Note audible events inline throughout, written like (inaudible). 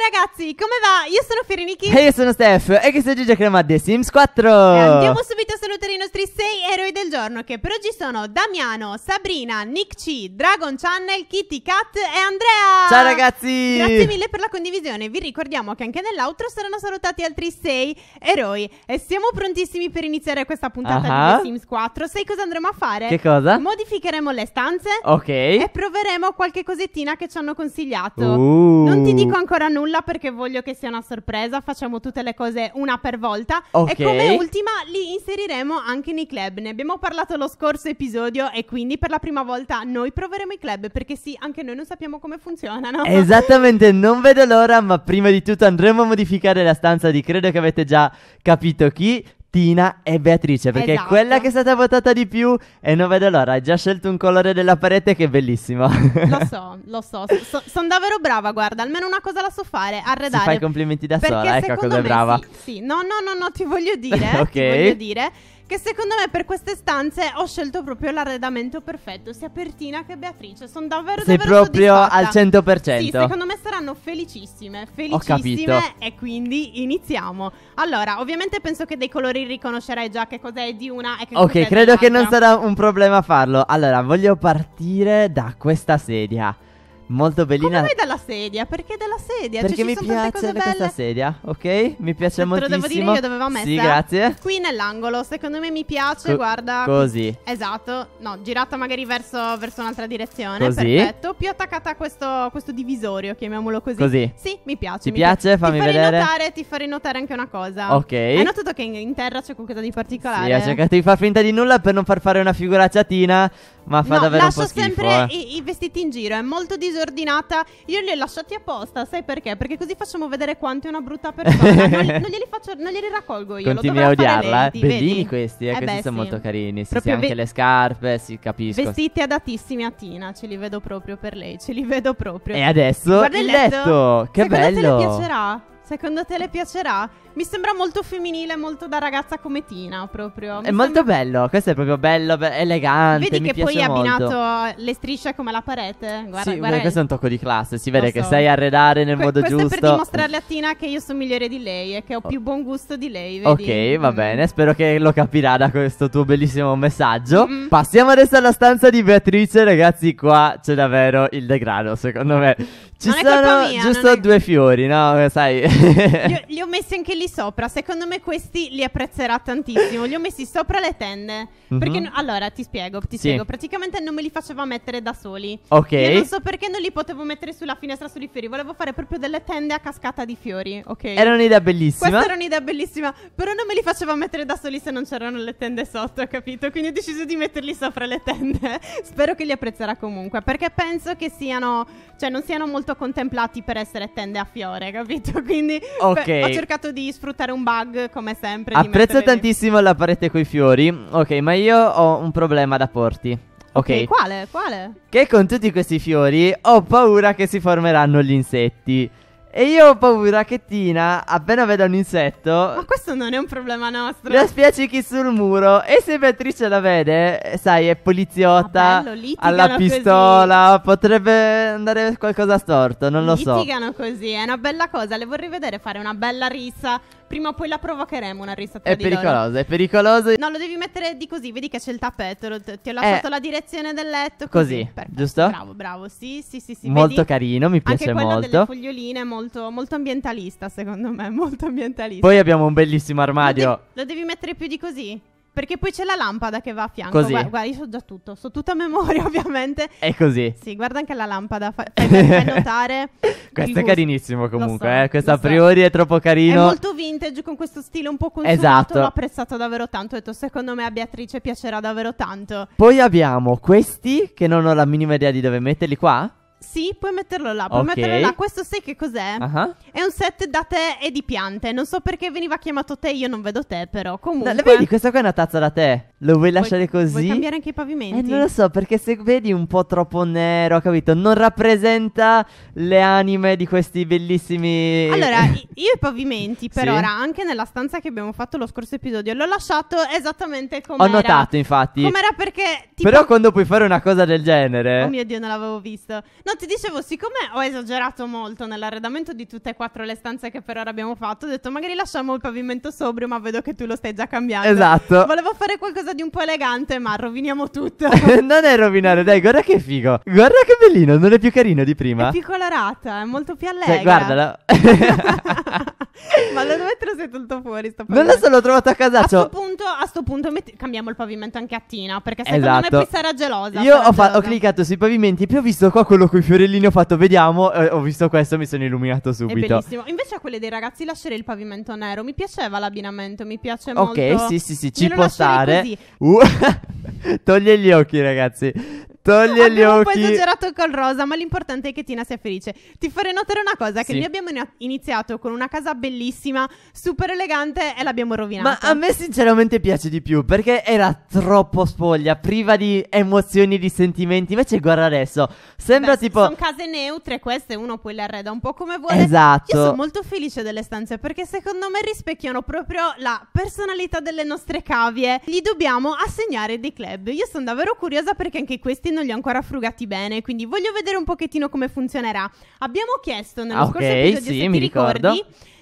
ragazzi, come va? Io sono Ferenichi E io sono Steph E questo è Gigia Crema The Sims 4 E andiamo subito a salutare i nostri 6 eroi del giorno Che per oggi sono Damiano, Sabrina, Nick C, Dragon Channel, Kitty Cat e Andrea Ciao ragazzi Grazie mille per la condivisione Vi ricordiamo che anche nell'outro saranno salutati altri 6 eroi E siamo prontissimi per iniziare questa puntata uh-huh. di The Sims 4 Sai cosa andremo a fare? Che cosa? Modificheremo le stanze Ok E proveremo qualche cosettina che ci hanno consigliato uh. Non ti dico ancora nulla nulla perché voglio che sia una sorpresa, facciamo tutte le cose una per volta. Okay. E come ultima li inseriremo anche nei club. Ne abbiamo parlato lo scorso episodio e quindi per la prima volta noi proveremo i club perché sì, anche noi non sappiamo come funzionano. (laughs) Esattamente, non vedo l'ora, ma prima di tutto andremo a modificare la stanza di credo che avete già capito chi. Tina e Beatrice perché esatto. quella che è stata votata di più e non vedo l'ora, hai già scelto un colore della parete che è bellissimo. Lo (laughs) so, lo so, so sono davvero brava, guarda, almeno una cosa la so fare, arredare. Ti i complimenti da perché sola, ecco cosa è brava. Sì, sì, no, no, no, no, ti voglio (laughs) dire, ok. ti voglio dire che secondo me per queste stanze ho scelto proprio l'arredamento perfetto, sia Pertina che Beatrice. Sono davvero Sei davvero proprio al 100%. Sì, secondo me saranno felicissime, felicissime e quindi iniziamo. Allora, ovviamente penso che dei colori riconoscerai già che cos'è di una e che Ok, cos'è credo che non sarà un problema farlo. Allora, voglio partire da questa sedia. Molto bellina. Come sedia? Perché della sedia? Perché cioè, mi piace questa sedia, ok? Mi piace molto Te lo devo dire io dove avevo messa. Sì, grazie. Qui nell'angolo, secondo me mi piace, Co- guarda. Così. Esatto. No, girata magari verso, verso un'altra direzione. Così. Perfetto. Più attaccata a questo, questo, divisorio, chiamiamolo così. Così. Sì, mi piace. Ti mi piace? Fammi ti vedere. Notare, ti farei notare anche una cosa. Ok. Hai notato che in, terra c'è qualcosa di particolare? Sì, ho cercato di far finta di nulla per non far fare una figuracciatina ma fa no, davvero un po' schifo Lascio sempre eh. i, i, vestiti in giro, è molto disordinata. Io li ho lasciati apposta, sai perché? Perché così facciamo vedere quanto è una brutta persona. non, non, glieli faccio, non glieli raccolgo io. Continui a odiarla. Eh. Lenti, Bellini questi, eh, eh questi beh, sono sì. molto carini. Sì, sì, anche ve- le scarpe, si sì, capisco. Vestiti adatissimi a Tina, ce li vedo proprio per lei, ce li vedo proprio. E adesso Guarda il letto. letto. Che Secondo bello. Te le piacerà? Secondo te le piacerà? Mi sembra molto femminile, molto da ragazza come Tina proprio. Mi è sembra... molto bello, questo è proprio bello, be- elegante. Vedi che poi hai abbinato le strisce come la parete. Guarda, sì, guarda questo è un tocco di classe, si vede so. che sai arredare nel que- modo questo giusto. Questo è per dimostrarle a Tina che io sono migliore di lei e che ho oh. più buon gusto di lei. Vedi? Ok, va mm. bene, spero che lo capirà da questo tuo bellissimo messaggio. Mm. Passiamo adesso alla stanza di Beatrice, ragazzi, qua c'è davvero il degrado, secondo me. Ci sono mia, giusto è... due fiori, no? Sai. li, (laughs) li, ho messi anche lì sopra. Secondo me questi li apprezzerà tantissimo. Li ho messi sopra le tende. Mm-hmm. Perché mhm. no... allora ti spiego, ti sì. spiego. Praticamente non me li faceva mettere da soli. Ok. Io non so perché non li potevo mettere sulla finestra sui fiori. Volevo fare proprio delle tende a cascata di fiori. Ok. Era un'idea bellissima. Questa era un'idea bellissima. Però non me li faceva mettere da soli se non c'erano le tende sotto, capito? Quindi ho deciso di metterli sopra le tende. (laughs) Spero che li apprezzerà comunque. Perché penso che siano. Cioè, non siano molto momento contemplati per essere tende a fiore, capito? (laughs) Quindi okay. beh, ho cercato di sfruttare un bug come sempre. Apprezzo tantissimo lì. la parete coi fiori. Ok, ma io ho un problema da porti. Ok. okay quale? Quale? Che con tutti questi fiori ho paura che si formeranno gli insetti. E io ho paura che Tina, appena veda un insetto. Ma questo non è un problema nostro. La spiacichi sul muro. E se Beatrice la vede, sai, è poliziotta. Ah, ha la pistola. Così. Potrebbe andare qualcosa storto, non litigano lo so. Litigano così, è una bella cosa. Le vorrei vedere fare una bella rissa prima o poi la provocheremo una risata. È pericolosa, è pericolosa. No, lo devi mettere di così, vedi che c'è il tappeto, lo, ti ho lasciato eh, la direzione del letto. Così, così perfetto, giusto? Bravo, bravo, sì, sì, sì. sì molto vedi? carino, mi piace Anche molto. Anche quello delle foglioline, molto, molto ambientalista secondo me, (laughs) molto ambientalista. Poi abbiamo un bellissimo armadio. Lo, de- lo devi mettere più di così. Perché poi c'è la lampada che va a fianco. Così. Guarda, io so già tutto, so tutto a (laughs) memoria ovviamente. È così. Sì, guarda anche la lampada, (laughs) fai, fai, fai notare. (laughs) questo è carinissimo comunque, so, eh. questo a priori so. è troppo carino. È molto vintage con questo stile un po' consumato, esatto. l'ho apprezzato davvero tanto, ho detto secondo me a Beatrice piacerà davvero tanto. Poi abbiamo questi che non ho la minima idea di dove metterli qua. Sì, puoi metterlo là, puoi okay. metterlo là. Questo sai che cos'è? Uh-huh. È un set da te e di piante. Non so perché veniva chiamato te, io non vedo te, però comunque. No, vedi, questa qua è una tazza da te. Lo vuoi, vuoi lasciare così? Vuoi cambiare anche i pavimenti? Eh, non lo so, perché se vedi un po' troppo nero, capito? Non rappresenta le anime di questi bellissimi. Allora, (laughs) io i pavimenti per sì? ora, anche nella stanza che abbiamo fatto lo scorso episodio, l'ho lasciato esattamente come. Ho notato, infatti. Com'era perché. Tipo... Però quando puoi fare una cosa del genere. Oh mio dio, non l'avevo visto. No, No, ti dicevo, siccome ho esagerato molto nell'arredamento di tutte e quattro le stanze che per ora abbiamo fatto, ho detto magari lasciamo il pavimento sobrio, ma vedo che tu lo stai già cambiando. Esatto. Volevo fare qualcosa di un po' elegante, ma roviniamo tutto. (laughs) non è rovinare, dai, guarda che figo. Guarda che bellino, non è più carino di prima. È più colorata, è molto più cioè, allegra. Cioè, guardala. (laughs) (laughs) Ma da dove te lo sei tolto fuori? Sto non lo so, l'ho trovato a casa. A sto punto, a sto punto metti, cambiamo il pavimento anche a Tina. Perché secondo esatto. me poi sarà gelosa. Io ho, fa- ho, cliccato sui pavimenti e poi ho visto qua quello con i fiorellini. Ho fatto, vediamo. Eh, ho visto questo, mi sono illuminato subito. È bellissimo. Invece a quelle dei ragazzi lascerei il pavimento nero. Mi piaceva l'abbinamento, mi piace okay, molto. Ok, sì, sì, sì, ci può stare. Così. Uh, (laughs) toglie gli occhi, ragazzi. Toglie gli occhi. poi esagerato col rosa, ma l'importante è che Tina sia felice. Ti farei notare una cosa: che sì. noi abbiamo iniziato con una casa bellissima, super elegante, e l'abbiamo rovinata. Ma a me, sinceramente, piace di più perché era troppo spoglia, priva di emozioni, di sentimenti. Invece, guarda adesso, sembra Beh, tipo. Sono case neutre queste, uno poi le arreda un po' come vuole. Esatto. Io sono molto felice delle stanze perché secondo me rispecchiano proprio la personalità delle nostre cavie. Gli dobbiamo assegnare dei club. Io sono davvero curiosa perché anche questi effetti non li ho ancora frugati bene, quindi voglio vedere un pochettino come funzionerà. Abbiamo chiesto nello ah, scorso okay, episodio, sì, se mi ricordo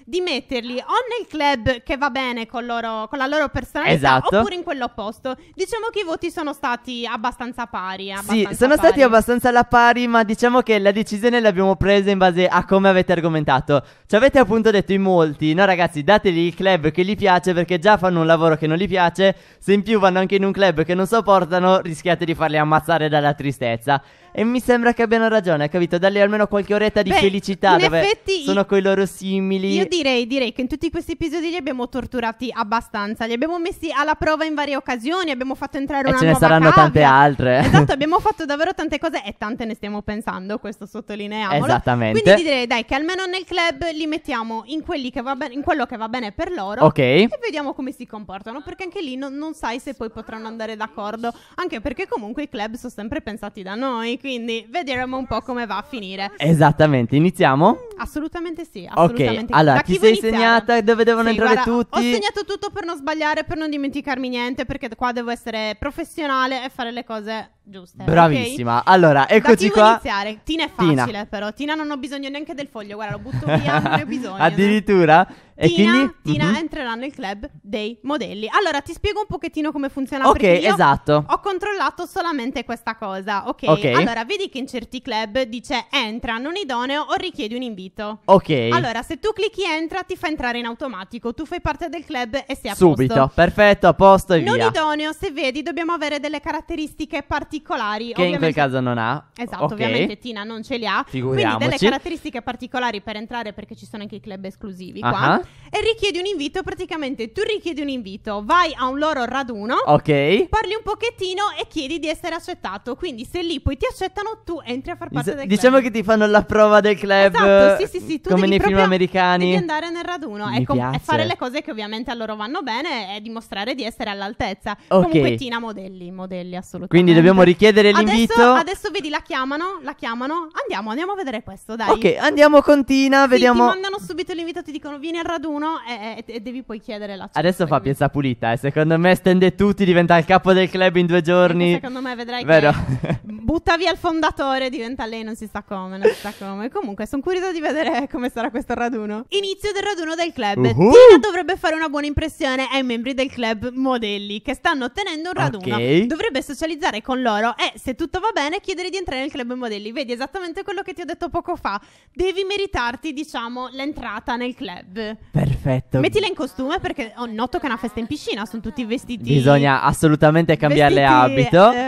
di metterli o nel club che va bene con, loro, con la loro personalità esatto. oppure in quello opposto. Diciamo che i voti sono stati abbastanza pari. Abbastanza sì, sono pari. stati abbastanza alla pari, ma diciamo che la decisione l'abbiamo presa in base a come avete argomentato. Ci avete appunto detto in molti, no ragazzi, dateli il club che gli piace perché già fanno un lavoro che non gli piace, se in più vanno anche in un club che non sopportano rischiate di farli ammazzare dalla tristezza. E mi sembra che abbiano ragione, capito? Dargli almeno qualche oretta di Beh, felicità in dove effetti, sono coi loro simili. Io direi, direi che in tutti questi episodi li abbiamo torturati abbastanza. Li abbiamo messi alla prova in varie occasioni, abbiamo fatto entrare e una nuova E ce ne saranno cavia. tante altre. Esatto, abbiamo (laughs) fatto davvero tante cose e tante ne stiamo pensando, questo sottolineiamolo. Esattamente. Quindi direi, dai, che almeno nel club li mettiamo in, che ben, in quello che va bene per loro. Ok. E vediamo come si comportano, perché anche lì non, non sai se poi potranno andare d'accordo. Anche perché comunque i club sono sempre pensati da noi, quindi quindi vedremo un po' come va a finire. Esattamente, iniziamo? Assolutamente sì. Assolutamente ok, allora da ti sei segnata dove devono sì, entrare guarda, tutti? Ho segnato tutto per non sbagliare, per non dimenticarmi niente, perché qua devo essere professionale e fare le cose giuste. Bravissima. Okay? Allora, eccoci qua. iniziare? Tina è facile, Tina. però. Tina non ho bisogno neanche del foglio, guarda, lo butto via, non ne ho (laughs) bisogno. Addirittura? Eh. E Tina, quindi? Tina mm-hmm. entrerà nel club dei modelli. Allora, ti spiego un pochettino come funziona Ok, esatto. Ho controllato solamente questa cosa, ok? okay. Allora, vedi che in certi club dice entra non idoneo o richiedi un invito invito. Ok. Allora, se tu clicchi entra, ti fa entrare in automatico. Tu fai parte del club e sei a Subito, posto. perfetto, a posto e non via. Non idoneo, se vedi, dobbiamo avere delle caratteristiche particolari. Che ovviamente... in quel caso non ha. Esatto, okay. ovviamente Tina non ce li ha. Figuriamoci. Quindi delle caratteristiche particolari per entrare, perché ci sono anche i club esclusivi uh-huh. E richiedi un invito, praticamente tu richiedi un invito, vai a un loro raduno. Ok. Parli un pochettino e chiedi di essere accettato. Quindi se lì poi ti accettano, tu entri a far parte Dic- del diciamo club. Diciamo che ti fanno la prova del club. Esatto, sì, sì, sì, tu come nei film americani. Devi andare nel raduno e, com- fare le cose che ovviamente a loro vanno bene e dimostrare di essere all'altezza. Okay. Comunque Tina modelli, modelli assolutamente. Quindi dobbiamo richiedere l'invito. Adesso, adesso vedi la chiamano, la chiamano. Andiamo, andiamo a vedere questo, dai. Ok, andiamo con Tina, sì, vediamo. Ti mandano subito l'invito, ti dicono vieni al raduno e, e, e devi poi chiedere la Adesso fa piazza pulita, eh. secondo me stende tutti, diventa il capo del club in due giorni. Ecco, secondo me vedrai Vero. che butta via il fondatore, diventa lei, non si sa come, non si sa come. Comunque sono curiosa di vedere vedere come sarà questo raduno. Inizio del raduno del club. Uh-huh. Tina dovrebbe fare una buona impressione ai membri del club modelli che stanno ottenendo un raduno. Okay. Dovrebbe socializzare con loro e, se tutto va bene, chiedere di entrare nel club modelli. Vedi esattamente quello che ti ho detto poco fa. Devi meritarti, diciamo, l'entrata nel club. Perfetto. Mettila in costume perché oh, noto che è una festa in piscina, sono tutti vestiti. Bisogna assolutamente cambiarle abito. Eh,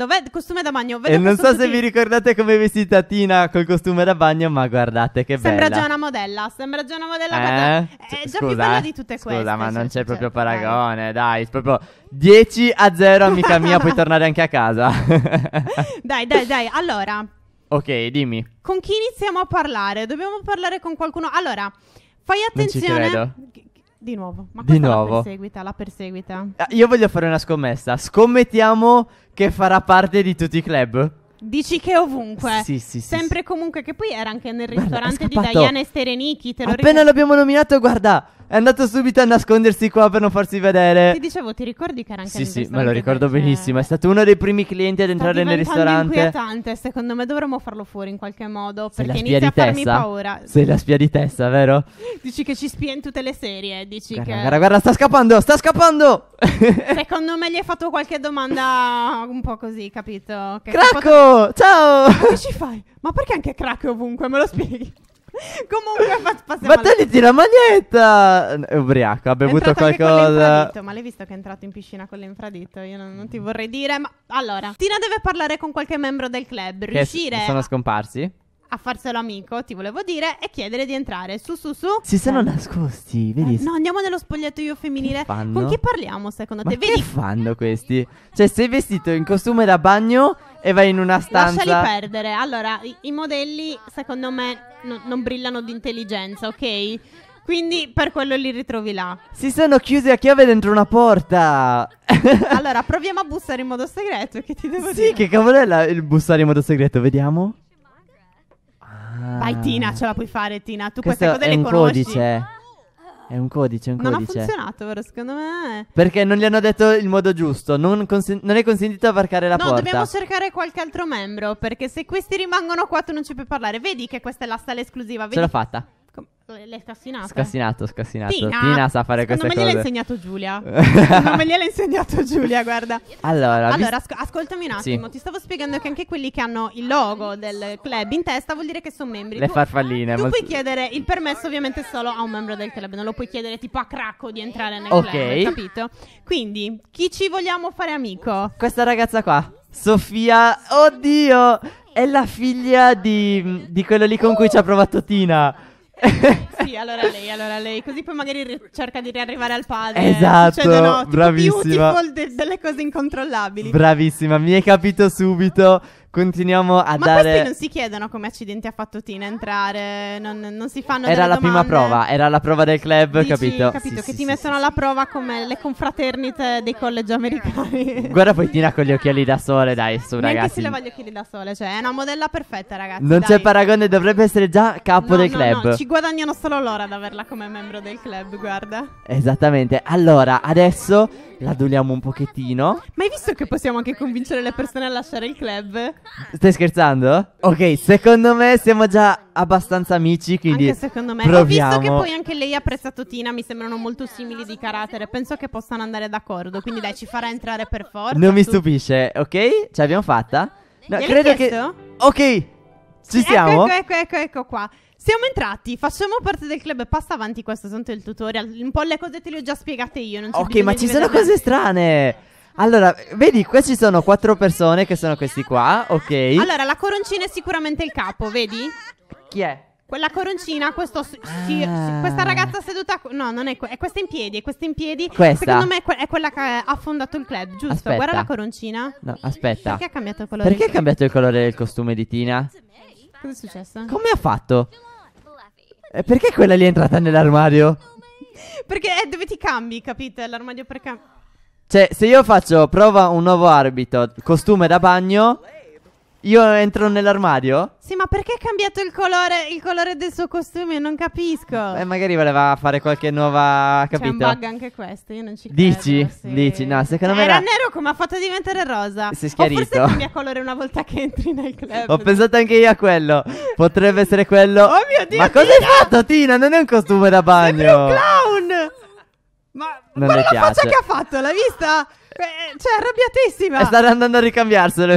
dov'è il costume da bagno? Vedo e non so tutti... se vi ricordate come vestita Tina col costume da bagno, ma guardate che sembra bella. Sembra già una modella, sembra già una modella. Eh? Guarda, è scusa, già più bella di tutte queste. Scusa, ma cioè, non c'è cioè, proprio paragone, dai. dai, proprio 10 a 0, amica mia, puoi tornare anche a casa. (laughs) dai, dai, dai. Allora. Ok, dimmi. Con chi iniziamo a parlare? Dobbiamo parlare con qualcuno. Allora, fai attenzione. Non ci credo. Di nuovo, ma di nuovo. la perseguita, la perseguita. Ah, io voglio fare una scommessa. Scommettiamo che farà parte di tutti i club. Dici che ovunque. Sì, sì, sì. Sempre sì. comunque, che poi era anche nel ristorante Guarda, di Diana e Stereniki. Appena ricordo. l'abbiamo nominato, guarda, è andato subito a nascondersi qua per non farsi vedere. Ti dicevo, ti ricordi che era anche Sì, sì, me lo ricordo cioè... benissimo. È stato uno dei primi clienti ad entrare nel ristorante. È inquietante, secondo me dovremmo farlo fuori in qualche modo perché inizia a farmi tessa. paura. Sei la spia di testa, vero? (laughs) Dici che ci spia in tutte le serie, dici guarda, che Guarda, guarda, sta scappando, sta scappando. (laughs) secondo me gli hai fatto qualche domanda un po' così, capito? Che Cracco! Fatto... Ciao! Ma che ci fai? Ma perché anche Cracco ovunque? Me lo spieghi? (laughs) Comunque passiamo Ma togliti la maglietta! È ubriaco, ha bevuto qualcosa. Ma l'hai visto che è entrato in piscina con l'infradito? Io non, non, ti vorrei dire, ma allora, Tina deve parlare con qualche membro del club, riuscire... Che sono scomparsi? a farselo amico, ti volevo dire, e chiedere di entrare. Su, su, su. Si sono eh. nascosti, vedi? Eh, no, andiamo nello spogliato femminile. Con chi parliamo secondo Ma te? Vedi? Che fanno questi? Cioè, sei vestito in costume da bagno e vai in una stanza. Lasciali perdere. Allora, i, i modelli, secondo me, no, non brillano di intelligenza, ok? Quindi per quello li ritrovi là. Si sono chiusi a chiave dentro una porta. (laughs) allora, proviamo a bussare in modo segreto. Che ti devo sì, dire? Sì, che cavolo è la, il bussare in modo segreto? Vediamo. Vai ah. Tina, ce la puoi fare Tina, tu Questo queste cose è le un conosci. codice. È un codice, è un codice. non ha funzionato, vero? Secondo me. Perché non gli hanno detto il modo giusto. Non, consen- non è consentito varcare la no, porta. No, dobbiamo cercare qualche altro membro. Perché se questi rimangono qua, tu non ci puoi parlare. Vedi che questa è la sala esclusiva. Vedi? Ce l'ho fatta. Com- l'hai eh? scassinato. Scassinato, scassinato. Tina, Tina ah, sa fare queste cose. Non me gliel'ha insegnato Giulia. non (laughs) me gliel'ha insegnato Giulia, guarda. Allora, allora asco- ascoltami un attimo. Sì. Ti stavo spiegando che anche quelli che hanno il logo del club in testa vuol dire che sono membri. Le tu, farfalline. Tu molto... puoi chiedere il permesso ovviamente solo a un membro del club. Non lo puoi chiedere tipo a Cracco di entrare nel okay. club, capito? Quindi, chi ci vogliamo fare amico? Questa ragazza qua. Sofia, oddio, è la figlia di, di quello lì con cui ci ha provato Tina. (laughs) sì, allora lei, allora lei. Così poi magari cerca di riarrivare al padre. Esatto, Succedono, tipo, bravissima. Beautiful de- delle cose incontrollabili. Bravissima, mi hai capito subito. Continuiamo a Ma dare. Ma non si chiedono come accidenti ha fatto Tina entrare, non, non si fanno Era la domande. prima prova, era la prova del club, Dici, capito? capito sì, che sì, ti sì, mettono alla prova come le confraternite dei college americani. (laughs) Guarda poi Tina con gli occhiali da sole, dai, su Neanche ragazzi. Anche se le voglio occhiali da sole, cioè è una modella perfetta, ragazzi. Non dai. c'è paragone, dovrebbe essere già capo no, del no, club. No, ci guadagnano solo loro ad averla come membro del club, guarda. Esattamente. Allora, adesso la duliamo un pochettino. Ma hai visto che possiamo anche convincere le persone a lasciare il club? Stai scherzando? Ok, secondo me siamo già abbastanza amici, quindi anche secondo me. Proviamo. Ho visto che poi anche lei ha apprezzato Tina, mi sembrano molto simili di carattere, penso che possano andare d'accordo, quindi dai, ci farà entrare per forza. Non mi stupisce, ok? Ce l'abbiamo fatta? No, credo chiesto? che Ok. Ci ecco, siamo? Ecco, ecco, ecco, ecco qua. Siamo entrati, facciamo parte del club. e Passa avanti questo tanto il tutorial. Un po' le cose te le ho già spiegate io. Non so ok, ma ci sono cose strane. Allora, vedi, questi sono quattro persone che sono questi qua, ok? Allora, la coroncina è sicuramente il capo, vedi? Chi è? Quella coroncina, questo, si- si- ah. questa ragazza seduta. No, non è, è questa in piedi, è questa in piedi. Questa? Secondo me è, que- è quella che ha fondato il club, giusto? Aspetta. Guarda la coroncina. No, aspetta. Perché ha cambiato il colore? Perché ha cambiato il colore del costume di Tina? Cosa è successo? Come ha fatto? Eh, Perché quella lì è entrata nell'armadio? Perché è eh, dove ti cambi, capite? L'armadio per cam- cioè, se io faccio prova un nuovo arbitro, costume da bagno, io entro nell'armadio? Sì, ma perché ha cambiato il colore, il colore del suo costume? Non capisco. Eh, magari voleva fare qualche nuova. Capito? C'è un bug anche questo, io non ci credo. Dici? Sì. Dici, no, secondo cioè, me. Era, era nero come ha fatto diventare rosa. Si è schiarito. O forse cambia colore una volta che entri nel club. Ho pensato anche io a quello. Potrebbe essere quello. Oh mio dio! Ma cosa hai fatto, Tina? Non è un costume da bagno. Sembra un club! non Guarda le piace. Ma faccia che ha fatto, l'ha vista? Eh, cioè, arrabbiatissima. Sta andando a ricambiarsele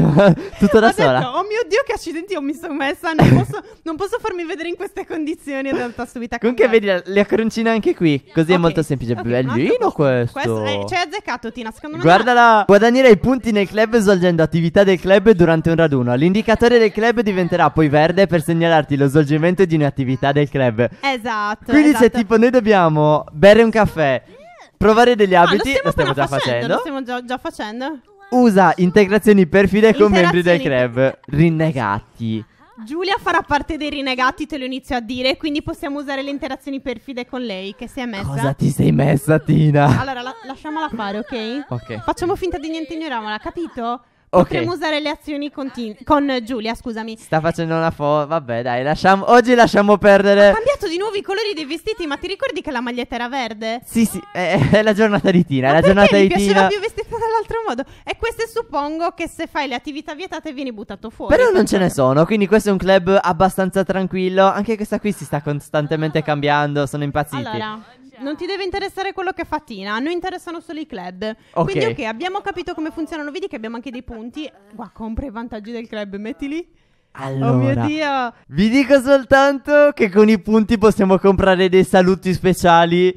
(laughs) tutto da detto, sola. oh mio Dio, che accidenti, ho mi sono messa. Non posso, non posso farmi vedere in queste condizioni. Ed è andata subito a Comunque, vedi le la anche qui. Così okay. è molto semplice. Okay, Bellino questo. Questo è, cioè, azzeccato, Tina. Secondo me. Guardala, no. guadagnerai punti nel club svolgendo attività del club durante un raduno. L'indicatore del club diventerà poi verde per segnalarti lo svolgimento di un'attività del club. Esatto. Quindi, esatto. se tipo noi dobbiamo bere un caffè Provare degli ah, abiti lo stiamo, già facendo. Lo stiamo già, già facendo. Usa integrazioni perfide con membri del club. Rinnegati. Giulia farà parte dei rinnegati, te lo inizio a dire, quindi possiamo usare le interazioni perfide con lei che si è messa. Cosa ti sei messa, Tina? Allora, la- lasciamola fare, ok? Ok. Facciamo finta di niente, ignoriamola, capito? Okay. Potremmo usare le azioni continu- con Giulia, scusami. Sta facendo una foto. Vabbè, dai, lasciamo- oggi lasciamo perdere. Ha cambiato di nuovo i colori dei vestiti, ma ti ricordi che la maglietta era verde? Sì, sì, è, è la giornata di Tina. È la giornata di Tina. Mi piaceva più vestita dall'altro modo. E queste suppongo che se fai le attività vietate vieni buttato fuori. Però non ce ne sono, quindi questo è un club abbastanza tranquillo. Anche questa qui si sta costantemente cambiando. Sono impazziti. Allora non ti deve interessare quello che fa Tina, a noi interessano solo i club. Okay. Quindi ok, abbiamo capito come funzionano, vedi che abbiamo anche dei punti. Qua compra i vantaggi del club, mettili. Allora, oh mio Dio. Vi dico soltanto che con i punti possiamo comprare dei saluti speciali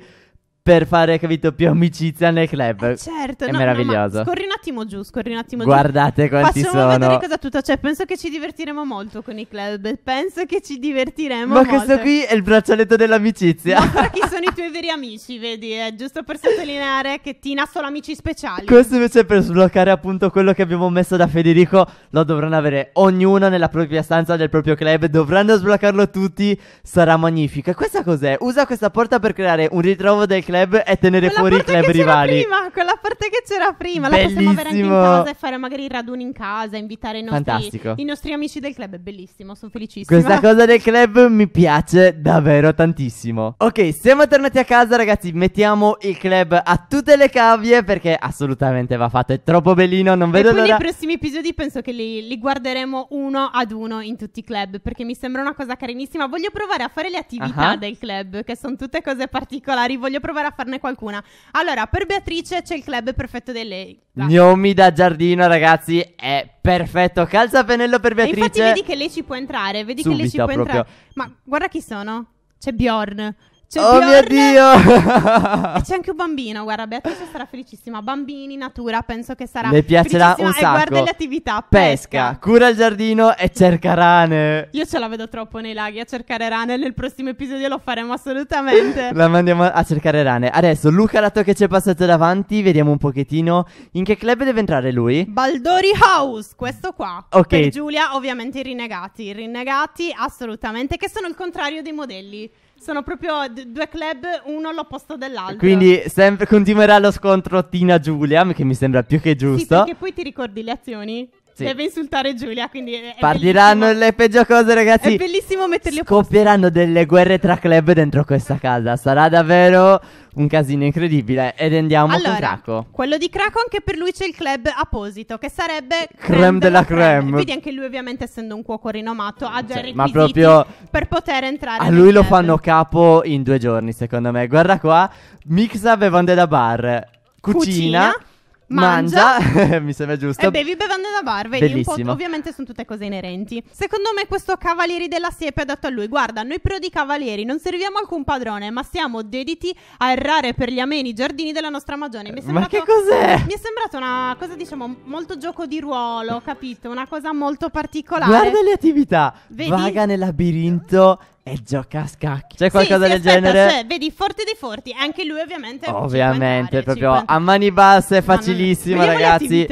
per fare, capito, più amicizia nel club. Eh certo, è no, meraviglioso. No, scorri un attimo giù, scorri un attimo Guardate giù. Guardate quanti Facciamo sono. Facciamo vedere cosa tutta c'è. Cioè, penso che ci divertiremo molto con i club. Penso che ci divertiremo Ma molto. questo qui è il braccialetto dell'amicizia. Mostra chi (laughs) sono i tuoi veri amici, vedi? È giusto per sottolineare che ti nascono amici speciali. Questo invece è per sbloccare appunto quello che abbiamo messo da Federico. Lo dovranno avere ognuno nella propria stanza del proprio club. Dovranno sbloccarlo tutti. Sarà magnifica. Questa cos'è? Usa questa porta per creare un ritrovo del club club è tenere quella fuori i club rivali. Prima, quella parte che c'era prima, bellissimo. la possiamo avere anche in casa e fare magari i raduni in casa, invitare i nostri, i nostri amici del club. È bellissimo, sono felicissimo. Questa cosa del club mi piace davvero tantissimo. Ok, siamo tornati a casa, ragazzi. Mettiamo il club a tutte le cavie perché assolutamente va fatto. È troppo bellino, non vedo l'ora. e l'ora. nei prossimi episodi penso che li, li, guarderemo uno ad uno in tutti i club perché mi sembra una cosa carinissima. Voglio provare a fare le attività uh-huh. del club, che sono tutte cose particolari. Voglio provare provare a farne qualcuna. Allora, per Beatrice c'è il club perfetto di lei. Gnomi da giardino, ragazzi, è perfetto. Calza pennello per Beatrice. E infatti, vedi che lei ci può entrare. Vedi Subito, che lei ci può proprio. entrare. Ma guarda chi sono. C'è Bjorn. C'è oh mio Dio! e (laughs) c'è anche un bambino, guarda, Beatrice sarà felicissima. Bambini, natura, penso che sarà Mi piacerà un sacco. E guarda le attività. Pesca, pesca, cura il giardino e cerca rane. Io ce la vedo troppo nei laghi a cercare rane. Nel prossimo episodio lo faremo assolutamente. (laughs) la mandiamo a cercare rane. Adesso, Luca, dato che ci è passato davanti, vediamo un pochettino in che club deve entrare lui. Baldori House, questo qua. Ok. Per Giulia, ovviamente i rinnegati. I rinnegati, assolutamente, che sono il contrario dei modelli sono proprio d- due club, uno all'opposto dell'altro. Quindi sempre continuerà lo scontro Tina Giulia, che mi sembra più che giusto. Sì, perché poi ti ricordi le azioni? Sì. Deve insultare Giulia, quindi è Partiranno bellissimo. le peggio cose, ragazzi. È bellissimo metterli a Scoppieranno delle guerre tra club dentro questa casa. Sarà davvero un casino incredibile. Ed andiamo allora, con Craco. Quello di Craco, anche per lui c'è il club apposito, che sarebbe Creme, creme della creme. creme. Quindi anche lui, ovviamente, essendo un cuoco rinomato, ha già cioè, requisiti ma proprio per poter entrare. A lui lo club. fanno capo in due giorni, secondo me. Guarda qua, Mix bevande da bar. Cucina, cucina, mangia, (laughs) mi sembra giusto. E bevi bevande da bar, vedi Bellissimo. un po'. Ovviamente sono tutte cose inerenti. Secondo me questo Cavalieri della Siepe ha detto a lui, guarda, noi di cavalieri non serviamo alcun padrone, ma siamo dediti a errare per gli ameni giardini della nostra magione. Mi eh, sembrato, ma che cos'è? Mi è sembrata una cosa, diciamo, molto gioco di ruolo, capito? Una cosa molto particolare. Guarda le attività. Vedi? Vaga nel labirinto e gioca a scacchi. C'è qualcosa sì, sì, del aspetta, genere? Cioè, vedi, forti dei forti. Anche lui, ovviamente. Ovviamente, proprio 50... a mani basse, è facilissima, no, ragazzi.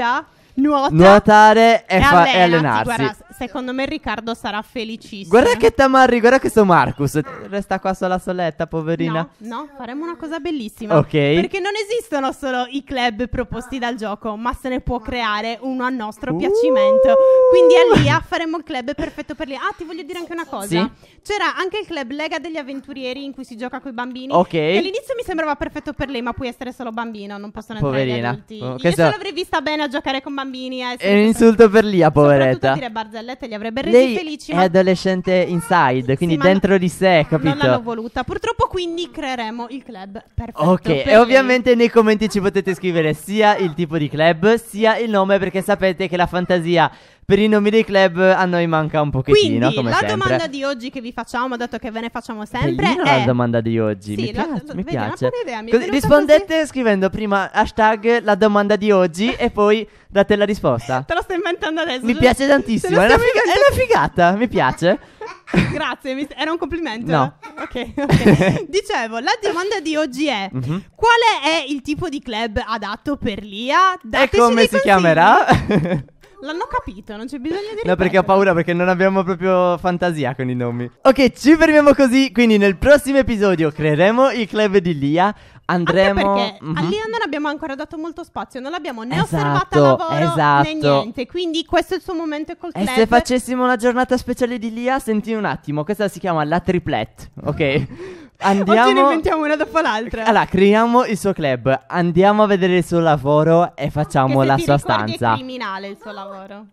Nuota, nuotare e, fa- allenati, e allenarsi. Secondo me Riccardo sarà felicissimo. Guarda che tamarri, guarda questo Marcus. Resta qua sulla soletta, poverina. No, no, faremo una cosa bellissima. Ok. Perché non esistono solo i club proposti dal gioco, ma se ne può creare uno a nostro uh. piacimento. Quindi a Lia faremo il club perfetto per Lia. Ah, ti voglio dire anche una cosa. Sì? C'era anche il club Lega degli Avventurieri in cui si gioca con i bambini. Ok. Che all'inizio mi sembrava perfetto per lei, ma puoi essere solo bambino, non possono entrare poverina. gli adulti. Oh, Io so... l'avrei vista bene a giocare con bambini. Eh, È un insulto per Lia, poveretta. Soprattutto dire barzellette barzellette li avrebbe resi Lei felici. È ma... adolescente inside, quindi sì, dentro no, di sé, capito? Non l'hanno voluta. Purtroppo quindi creeremo il club perfetto. Ok, per e lei. ovviamente nei commenti ci potete scrivere sia il tipo di club, sia il nome perché sapete che la fantasia per i nomi dei club a noi manca un pochettino. Quindi, come la sempre. domanda di oggi che vi facciamo, dato che ve ne facciamo sempre. Bellina è... la domanda di oggi. Sì, mi, la, piace, la, mi piace. Idea, mi Cos- rispondete così. scrivendo prima hashtag la domanda di oggi e poi date la risposta. Te lo sto inventando adesso. Mi piace tantissimo. È una, figa- è una figata. Mi piace. (laughs) Grazie, mi... era un complimento. No. Ok, ok. (laughs) Dicevo, la domanda di oggi è: mm-hmm. qual è il tipo di club adatto per Lia? Dateci e come si consigli. chiamerà? (laughs) L'hanno capito, non c'è bisogno di ripetere. No, perché ho paura, perché non abbiamo proprio fantasia con i nomi. Ok, ci fermiamo così. Quindi nel prossimo episodio creeremo il club di Lia. Andremo... Anche perché mm-hmm. a mhm. Lia non abbiamo ancora dato molto spazio, non l'abbiamo né esatto, osservata a lavoro esatto. né niente. Quindi questo è il suo momento col club. E se facessimo una giornata speciale di Lia, senti un attimo, questa si chiama la triplette, ok? (laughs) Andiamo... Oggi ne inventiamo una dopo l'altra. Allora, creiamo il suo club, andiamo a vedere il suo lavoro e facciamo che la sua stanza. È criminale il suo lavoro.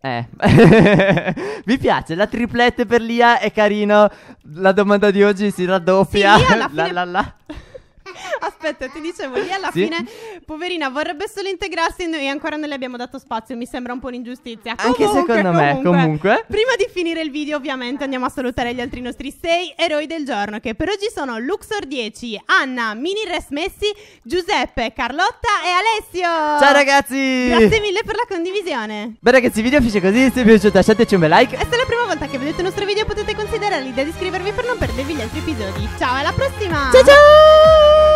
Eh, (laughs) mi piace la triplette per Lia è carino. La domanda di oggi si raddoppia. Sì, (laughs) la, la, la, la. (laughs) Aspetta, ti dicevo, lì alla sì? fine, poverina, vorrebbe solo integrarsi e ancora non le abbiamo dato spazio. Mi sembra un po' un'ingiustizia. Anche comunque, secondo comunque, me, comunque. Prima di finire il video, ovviamente, andiamo a salutare gli altri nostri sei eroi del giorno, che per oggi sono Luxor 10, Anna, Mini Res Messi, Giuseppe, Carlotta e Alessio. Ciao ragazzi! Grazie mille per la condivisione. Beh ragazzi, il video finisce così. Se vi è piaciuto, lasciateci un bel like. E se è la prima volta che vedete il nostro video, potete considerare l'idea di iscrivervi per non perdervi gli altri episodi. Ciao, alla prossima! Ciao ciao!